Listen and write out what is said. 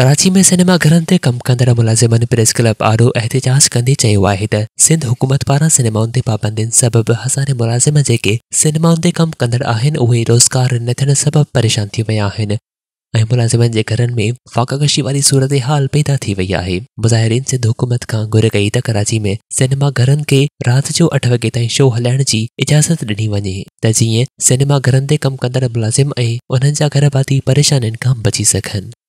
कराची में ಸಿನಿಮಾಘರಂತೆ ಕಂಕಂದರ ಮುಲಾಜಿಮನ್ press club ಆರು ಎಹ್ತಿಜಾಜ್ कंदे चयो आहे त सिंध हुकूमत पारां सिनेमाउनि ते पाबंदियुनि सबबि हज़ारे मुलाज़िम जेके सिनेमाउनि ते कमु कंदड़ आहिनि उहे रोज़गार न थियण सबबि परेशान थी विया आहिनि ऐं मुलाज़िमनि जे घरनि में फाकाकशी वारी सूरत हाल पैदा थी वई आहे मुज़ाहिरीन सिंध हुकूमत खां घुर कई त कराची में सिनेमा घरनि खे राति जो अठ वॻे ताईं शो हलाइण जी इजाज़त ॾिनी वञे त जीअं सिनेमा घरनि ते कमु कंदड़ मुलाज़िम ऐं उन्हनि जा घर भाती परेशानियुनि खां बची सघनि